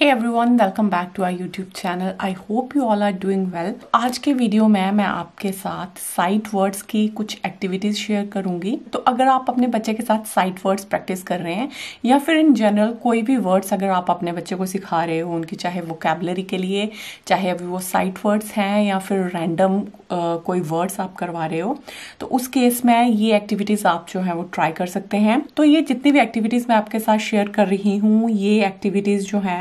hey one welcome back to I YouTube channel I hope you all are doing well आज के video में मैं आपके साथ साइट वर्ड्स की कुछ एक्टिविटीज शेयर करूंगी तो अगर आप अपने बच्चे के साथ साइट वर्ड्स प्रैक्टिस कर रहे हैं या फिर इन जनरल कोई भी वर्ड्स अगर आप अपने बच्चे को सिखा रहे हो उनकी चाहे वोकेबलरी के लिए चाहे अभी वो साइट वर्ड्स हैं या फिर रैंडम कोई वर्ड्स आप करवा रहे हो तो उस केस में ये एक्टिविटीज आप जो है वो ट्राई कर सकते हैं तो ये जितनी भी एक्टिविटीज मैं आपके साथ शेयर कर रही हूँ ये एक्टिविटीज जो है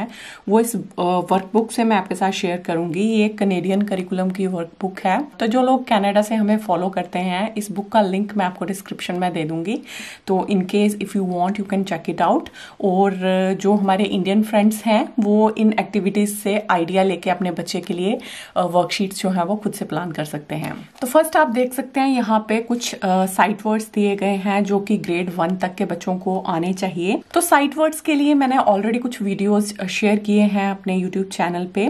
वो इस वर्कबुक से मैं आपके साथ शेयर करूंगी ये एक कनेडियन करिकुलम की वर्कबुक है तो जो लोग कनाडा से हमें फॉलो करते हैं इस बुक का लिंक मैं आपको डिस्क्रिप्शन में दे दूंगी तो in case if you want you can check it out और जो हमारे इंडियन फ्रेंड्स हैं वो इन एक्टिविटीज़ से आइडिया लेके अपने बच्चे के लिए वर्कशीट्स जो है वो खुद से प्लान कर सकते हैं तो फर्स्ट आप देख सकते हैं यहाँ पे कुछ साइट वर्ड्स दिए गए हैं जो कि ग्रेड वन तक के बच्चों को आने चाहिए तो साइट वर्ड्स के लिए मैंने ऑलरेडी कुछ वीडियोज शेयर शेयर किए हैं अपने यूट्यूब चैनल पे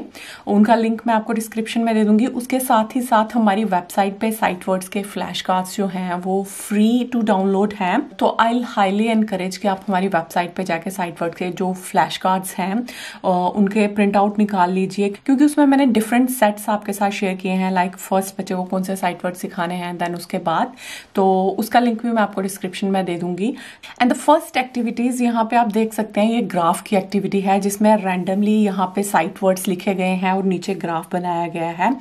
उनका लिंक मैं आपको डिस्क्रिप्शन में दे दूंगी उसके साथ ही साथ हमारी वेबसाइट पे साइट वर्ड्स के फ्लैश कार्ड्स जो हैं वो फ्री टू डाउनलोड हैं तो आई हाईली एनकरेज कि आप हमारी वेबसाइट पे जाके साइट वर्ड के जो फ्लैश कार्ड्स हैं उनके प्रिंट आउट निकाल लीजिए क्योंकि उसमें मैंने डिफरेंट सेट्स आपके साथ शेयर किए हैं लाइक फर्स्ट बच्चे को कौन से साइट वर्ड सिखाने हैं देन उसके बाद तो उसका लिंक भी मैं आपको डिस्क्रिप्शन में दे दूंगी एंड द फर्स्ट एक्टिविटीज यहाँ पे आप देख सकते हैं ये ग्राफ की एक्टिविटी है जिसमें रैंडमली यहाँ पे साइट वर्ड्स लिखे गए हैं और नीचे ग्राफ बनाया गया है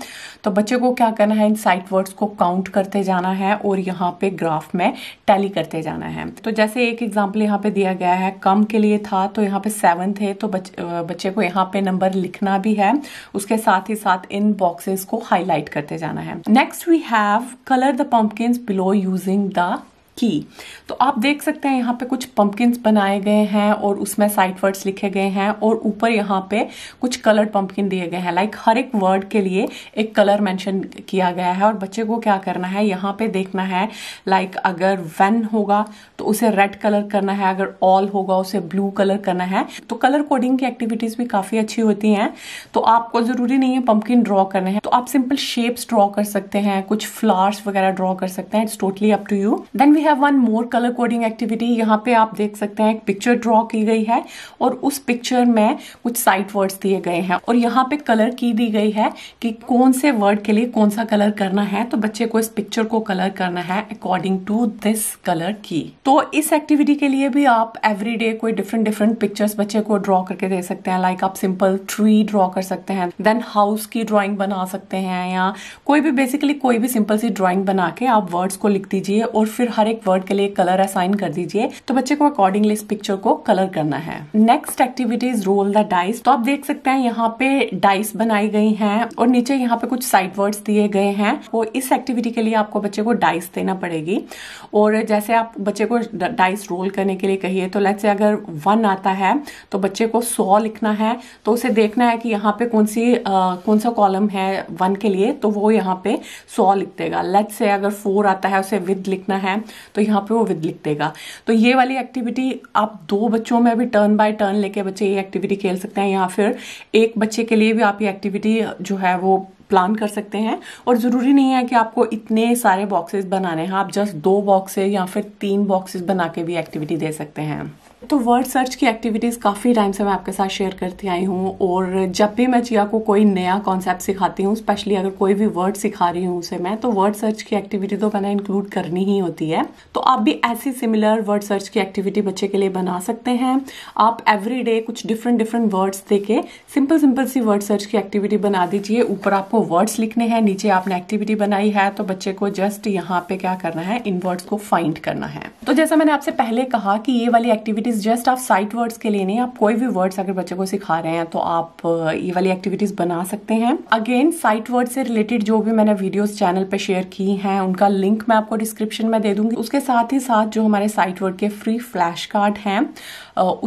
तो बच्चे को क्या करना है इन साइट वर्ड्स को काउंट करते जाना है और यहाँ पे ग्राफ में टैली करते जाना है तो जैसे एक एग्जाम्पल यहाँ पे दिया गया है कम के लिए था तो यहाँ पे सेवन थे तो बच, बच्चे को यहाँ पे नंबर लिखना भी है उसके साथ ही साथ इन बॉक्सेस को हाईलाइट करते जाना है next we have colour the pumpkin below using the key तो आप देख सकते हैं यहाँ पे कुछ पंपकिन्स बनाए गए हैं और उसमें साइट वर्ड्स लिखे गए हैं और ऊपर यहाँ पे कुछ कलर पंपकिन दिए गए हैं लाइक like, हर एक वर्ड के लिए एक कलर मेंशन किया गया है और बच्चे को क्या करना है यहाँ पे देखना है लाइक like, अगर वेन होगा तो उसे रेड कलर करना है अगर ऑल होगा उसे ब्लू कलर करना है तो कलर कोडिंग की एक्टिविटीज भी काफी अच्छी होती है तो आपको जरूरी नहीं है पंपकिन ड्रॉ करने हैं तो आप सिंपल शेप्स ड्रॉ कर सकते हैं कुछ फ्लावर्स वगैरह ड्रॉ कर सकते हैं it's totally up to you then we have one more colour coding activity यहाँ पे आप देख सकते हैं एक पिक्चर ड्रॉ की गई है और उस पिक्चर में कुछ साइट वर्ड्स दिए गए हैं और यहाँ पे कलर की दी गई है कि कौन से वर्ड के लिए कौन सा कलर करना है तो बच्चे को इस पिक्चर को कलर करना है अकॉर्डिंग टू दिस कलर की तो इस एक्टिविटी के लिए भी आप एवरी डे कोई डिफरेंट डिफरेंट पिक्चर्स बच्चे को ड्रॉ करके दे सकते हैं लाइक like आप सिंपल ट्री ड्रॉ कर सकते हैं देन हाउस की ड्रॉइंग बना सकते हैं या कोई भी बेसिकली कोई भी सिंपल सी ड्रॉइंग बना के आप वर्ड्स को लिख दीजिए और फिर हर एक एक वर्ड के लिए कलर असाइन कर दीजिए तो बच्चे को अकॉर्डिंगली इस पिक्चर को कलर करना है next activities roll the dice तो आप देख सकते हैं यहाँ पे डाइस बनाई गई हैं और नीचे यहाँ पे कुछ साइड वर्ड्स दिए गए हैं वो इस एक्टिविटी के लिए आपको बच्चे को डाइस देना पड़ेगी और जैसे आप बच्चे को डाइस रोल करने के लिए कहिए तो लेट से अगर वन आता है तो बच्चे को सौ लिखना है तो उसे देखना है कि यहाँ पे कौन सी आ, कौन सा कॉलम है वन के लिए तो वो यहाँ पे सौ लिख देगा लेट से अगर फोर आता है उसे विद लिखना है तो यहाँ पे वो विद लिख देगा तो ये वाली एक्टिविटी आप दो बच्चों में भी टर्न बाय टर्न लेके बच्चे ये एक्टिविटी खेल सकते हैं या फिर एक बच्चे के लिए भी आप ये एक्टिविटी जो है वो प्लान कर सकते हैं और ज़रूरी नहीं है कि आपको इतने सारे बॉक्सेस बनाने हैं आप जस्ट दो बॉक्सेस या फिर तीन बॉक्सेस बना के भी एक्टिविटी दे सकते हैं तो वर्ड सर्च की एक्टिविटीज़ काफ़ी टाइम से मैं आपके साथ शेयर करती आई हूँ और जब भी मैं जिया को कोई नया कॉन्सेप्ट सिखाती हूँ स्पेशली अगर कोई भी वर्ड सिखा रही हूँ उसे मैं तो वर्ड सर्च की एक्टिविटी तो मैंने इंक्लूड करनी ही होती है तो आप भी ऐसी सिमिलर वर्ड सर्च की एक्टिविटी बच्चे के लिए बना सकते हैं आप एवरी डे कुछ डिफरेंट डिफरेंट वर्ड्स दे के सिंपल सिंपल सी वर्ड सर्च की एक्टिविटी बना दीजिए ऊपर आपको वर्ड्स लिखने हैं नीचे आपने एक्टिविटी बनाई है तो बच्चे को जस्ट यहाँ पे क्या करना है इन वर्ड्स को फाइंड करना है तो जैसा मैंने आपसे पहले कहा कि ये वाली एक्टिविटी इट इज़ जस्ट आप साइट वर्ड्स के लिए नहीं आप कोई भी वर्ड्स अगर बच्चों को सिखा रहे हैं तो आप ये वाली एक्टिविटीज़ बना सकते हैं अगेन साइट वर्ड से रिलेटेड जो भी मैंने वीडियोस चैनल पे शेयर की हैं उनका लिंक मैं आपको डिस्क्रिप्शन में दे दूंगी उसके साथ ही साथ जो हमारे साइट वर्ड के फ्री फ्लैश कार्ड हैं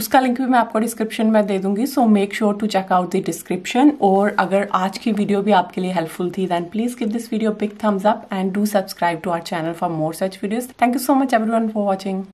उसका लिंक भी मैं आपको डिस्क्रिप्शन में दे दूंगी so make sure to check out the description और अगर आज की वीडियो भी आपके लिए हेल्पफुल थी then please give this video big thumbs up and do subscribe to our channel for more such videos thank you so much everyone for watching